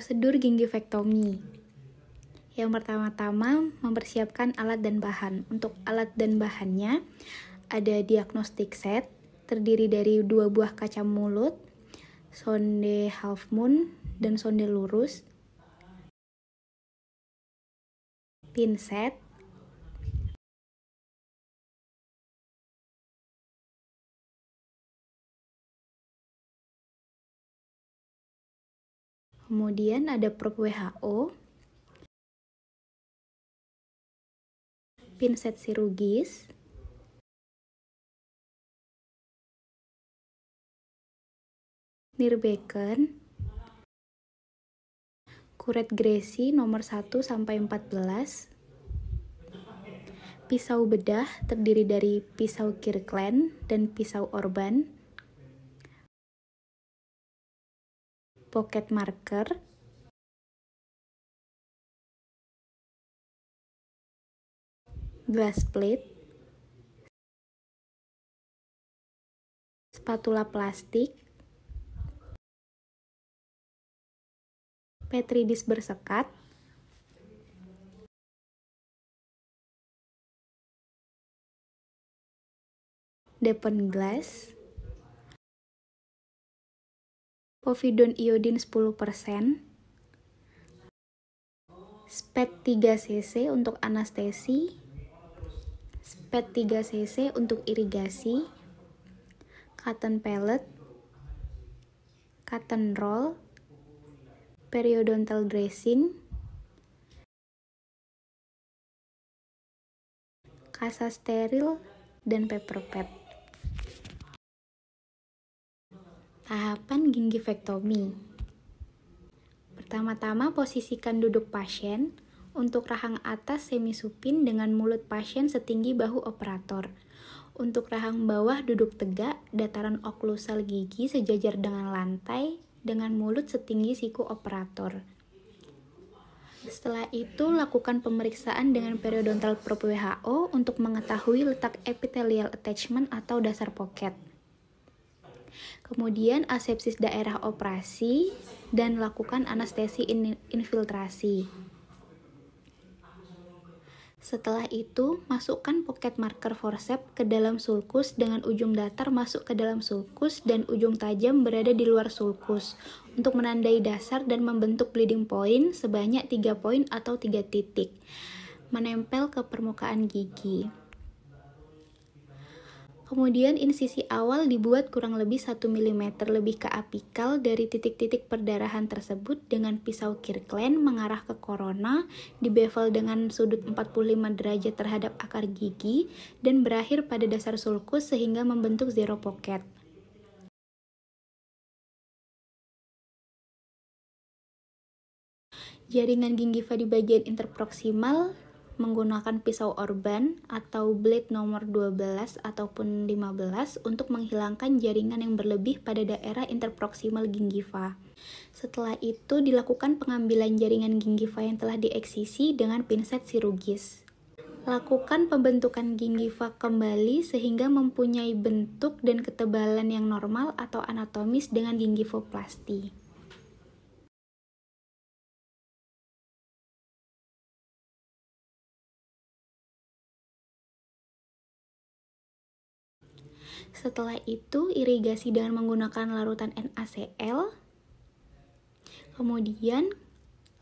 prosedur gingivektomi. Yang pertama-tama mempersiapkan alat dan bahan. Untuk alat dan bahannya ada diagnostik set terdiri dari dua buah kaca mulut, sonde half moon dan sonde lurus, pinset, Kemudian ada perp WHO, pinset sirugis, Nirbeken, kuret gresi nomor 1 sampai 14, pisau bedah terdiri dari pisau kirkland dan pisau orban, pocket marker, glass plate, spatula plastik, petri dish bersekat, depan glass, povidon iodin 10%, SPET 3 cc untuk anestesi, SPET 3 cc untuk irigasi, cotton pellet, cotton roll, periodontal dressing, kasa steril, dan paper pad. Tahapan gingivektomi. Pertama-tama posisikan duduk pasien untuk rahang atas semisupin dengan mulut pasien setinggi bahu operator. Untuk rahang bawah duduk tegak, dataran oklusal gigi sejajar dengan lantai dengan mulut setinggi siku operator. Setelah itu, lakukan pemeriksaan dengan periodontal probe WHO untuk mengetahui letak epithelial attachment atau dasar pocket kemudian asepsis daerah operasi, dan lakukan anestesi infiltrasi. Setelah itu, masukkan pocket marker forcep ke dalam sulkus dengan ujung datar masuk ke dalam sulkus dan ujung tajam berada di luar sulkus untuk menandai dasar dan membentuk bleeding point sebanyak 3 poin atau 3 titik menempel ke permukaan gigi. Kemudian insisi awal dibuat kurang lebih 1 mm lebih ke apikal dari titik-titik perdarahan tersebut dengan pisau kirkland mengarah ke korona, dibevel dengan sudut 45 derajat terhadap akar gigi, dan berakhir pada dasar sulkus sehingga membentuk zero pocket. Jaringan gingiva di bagian interproximal menggunakan pisau Orban atau blade nomor 12 ataupun 15 untuk menghilangkan jaringan yang berlebih pada daerah interproximal gingiva. Setelah itu dilakukan pengambilan jaringan gingiva yang telah dieksisi dengan pinset sirugis. Lakukan pembentukan gingiva kembali sehingga mempunyai bentuk dan ketebalan yang normal atau anatomis dengan gingivoplasti. Setelah itu irigasi dengan menggunakan larutan NaCl. Kemudian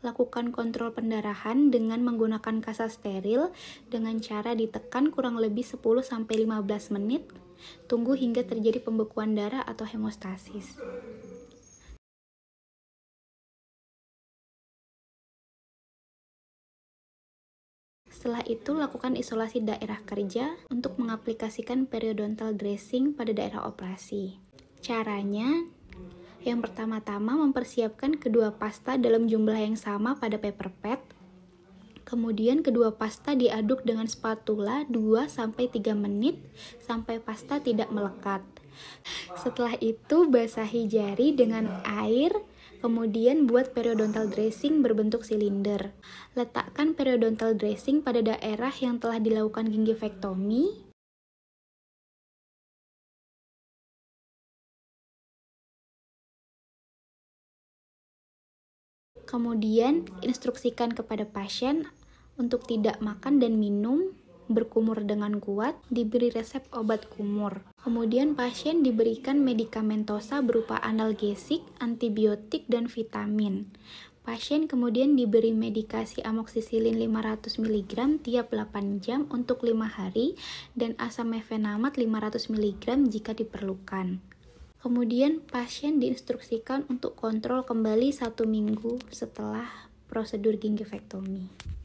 lakukan kontrol pendarahan dengan menggunakan kasa steril dengan cara ditekan kurang lebih 10 sampai 15 menit. Tunggu hingga terjadi pembekuan darah atau hemostasis. Setelah itu, lakukan isolasi daerah kerja untuk mengaplikasikan periodontal dressing pada daerah operasi. Caranya, yang pertama-tama mempersiapkan kedua pasta dalam jumlah yang sama pada paper pad. Kemudian kedua pasta diaduk dengan spatula 2-3 menit sampai pasta tidak melekat. Setelah itu basahi jari dengan air Kemudian buat periodontal dressing berbentuk silinder. Letakkan periodontal dressing pada daerah yang telah dilakukan gingivektomi Kemudian, instruksikan kepada pasien untuk tidak makan dan minum berkumur dengan kuat diberi resep obat kumur. Kemudian pasien diberikan medikamentosa berupa analgesik, antibiotik, dan vitamin. Pasien kemudian diberi medikasi amoksisilin 500 mg tiap 8 jam untuk 5 hari dan asam mefenamat 500 mg jika diperlukan. Kemudian pasien diinstruksikan untuk kontrol kembali satu minggu setelah prosedur gingivektomi.